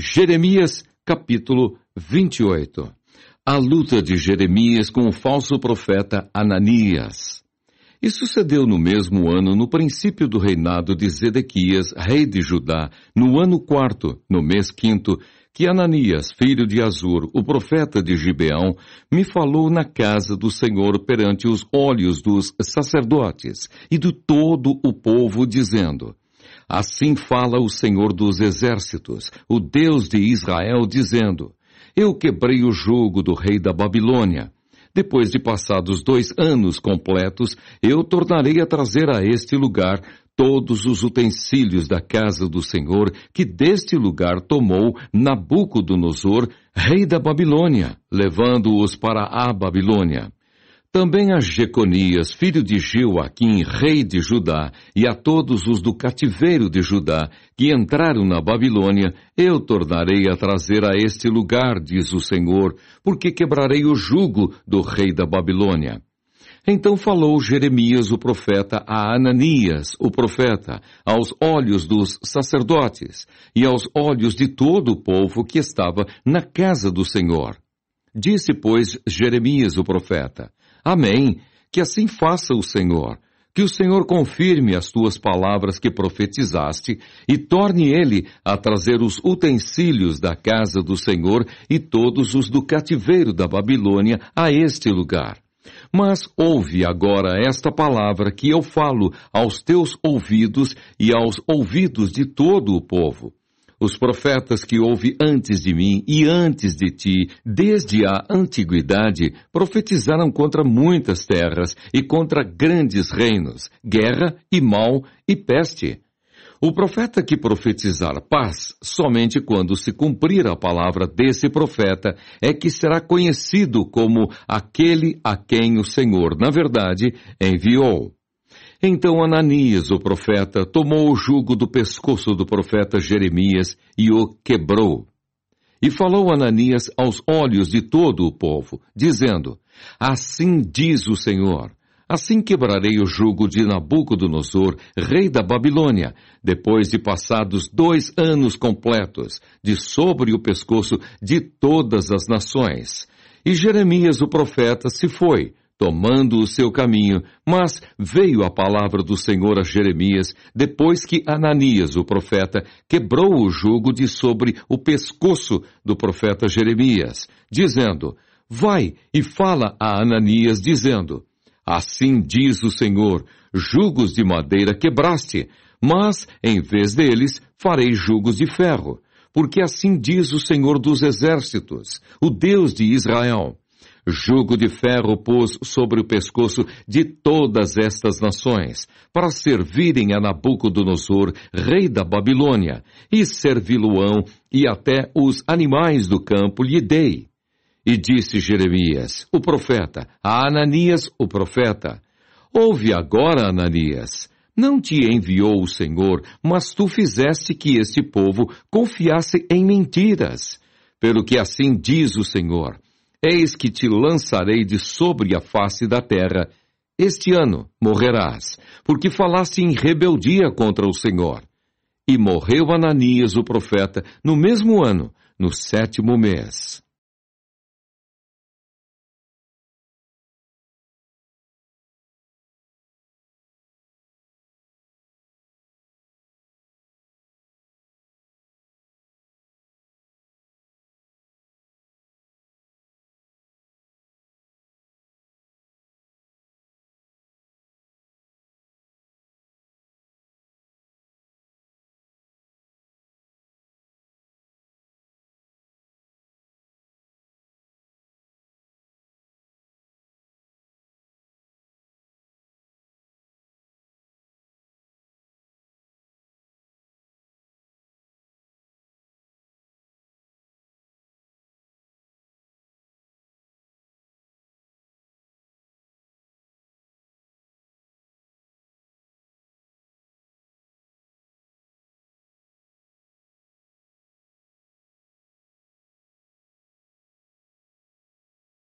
Jeremias, capítulo 28. A luta de Jeremias com o falso profeta Ananias. E sucedeu no mesmo ano, no princípio do reinado de Zedequias, rei de Judá, no ano quarto, no mês quinto, que Ananias, filho de Azur, o profeta de Gibeão, me falou na casa do Senhor perante os olhos dos sacerdotes e de todo o povo, dizendo: Assim fala o Senhor dos Exércitos, o Deus de Israel, dizendo: Eu quebrei o jugo do rei da Babilônia. Depois de passados dois anos completos, eu tornarei a trazer a este lugar todos os utensílios da casa do Senhor que deste lugar tomou Nabucodonosor, rei da Babilônia, levando-os para a Babilônia. Também a Jeconias, filho de Joaquim, rei de Judá, e a todos os do cativeiro de Judá, que entraram na Babilônia, eu tornarei a trazer a este lugar, diz o Senhor, porque quebrarei o jugo do rei da Babilônia. Então falou Jeremias o profeta a Ananias, o profeta, aos olhos dos sacerdotes e aos olhos de todo o povo que estava na casa do Senhor. Disse, pois, Jeremias o profeta: Amém. Que assim faça o Senhor. Que o Senhor confirme as tuas palavras que profetizaste e torne ele a trazer os utensílios da casa do Senhor e todos os do cativeiro da Babilônia a este lugar. Mas ouve agora esta palavra que eu falo aos teus ouvidos e aos ouvidos de todo o povo os profetas que houve antes de mim e antes de ti, desde a antiguidade, profetizaram contra muitas terras e contra grandes reinos, guerra e mal e peste. O profeta que profetizar paz, somente quando se cumprir a palavra desse profeta, é que será conhecido como aquele a quem o Senhor, na verdade, enviou. Então Ananias, o profeta, tomou o jugo do pescoço do profeta Jeremias e o quebrou. E falou Ananias aos olhos de todo o povo, dizendo: Assim diz o Senhor: Assim quebrarei o jugo de Nabucodonosor, rei da Babilônia, depois de passados dois anos completos, de sobre o pescoço de todas as nações. E Jeremias, o profeta, se foi, tomando o seu caminho. Mas veio a palavra do Senhor a Jeremias, depois que Ananias, o profeta, quebrou o jugo de sobre o pescoço do profeta Jeremias, dizendo: Vai e fala a Ananias, dizendo: Assim diz o Senhor: Jugos de madeira quebraste, mas em vez deles farei jugos de ferro. Porque assim diz o Senhor dos Exércitos, o Deus de Israel: Jugo de ferro pôs sobre o pescoço de todas estas nações, para servirem a Nabucodonosor, rei da Babilônia, e servi-lo-ão, e até os animais do campo lhe dei. E disse Jeremias, o profeta, a Ananias, o profeta: Ouve agora, Ananias. Não te enviou o Senhor, mas tu fizeste que este povo confiasse em mentiras. Pelo que assim diz o Senhor: Eis que te lançarei de sobre a face da terra. Este ano morrerás, porque falaste em rebeldia contra o Senhor. E morreu Ananias o profeta no mesmo ano, no sétimo mês.